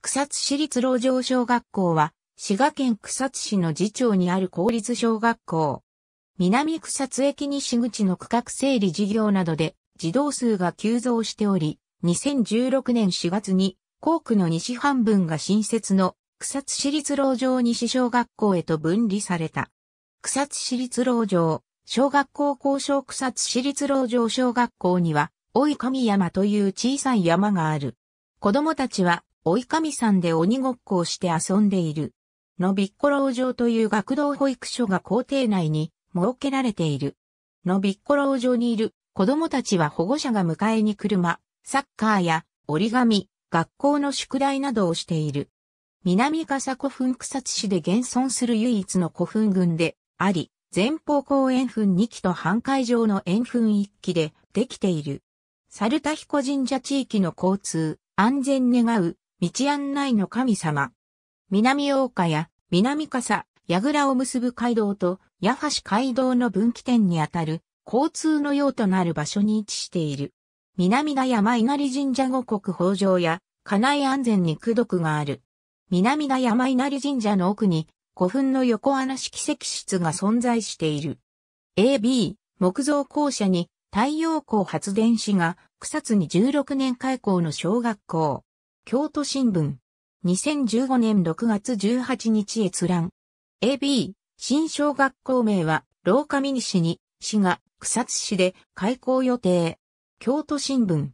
草津市立老城小学校は、滋賀県草津市の次長にある公立小学校。南草津駅西口の区画整理事業などで、児童数が急増しており、2016年4月に、校区の西半分が新設の草津市立老城西小学校へと分離された。草津市立老城、小学校交渉草津市立老城小学校には、老い神山という小さい山がある。子供たちはおいかみさんで鬼ごっこをして遊んでいる。のびっころう場という学童保育所が校庭内に設けられている。のびっころう場にいる子供たちは保護者が迎えに車、サッカーや折り紙、学校の宿題などをしている。南笠古墳草津市で現存する唯一の古墳群であり、前方後円墳2基と半海上の円墳1基でできている。猿田彦神社地域の交通、安全願う道案内の神様。南大岡や南笠、矢倉を結ぶ街道と八橋街道の分岐点にあたる交通の用となる場所に位置している。南田山稲荷神社五国豊上や家内安全に功徳がある。南田山稲荷神社の奥に古墳の横穴式石室が存在している。AB 木造校舎に太陽光発電士が草津に16年開校の小学校。京都新聞。2015年6月18日閲覧。AB、新小学校名は、廊下見に市に、市が、草津市で、開校予定。京都新聞。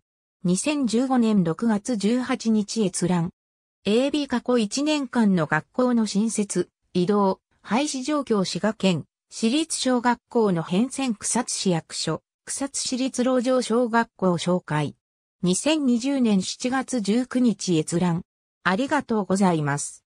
2015年6月18日閲覧。AB 過去1年間の学校の新設、移動、廃止状況滋賀県、私立小学校の変遷草津市役所、草津市立老城小学校紹介。2020年7月19日閲覧。ありがとうございます。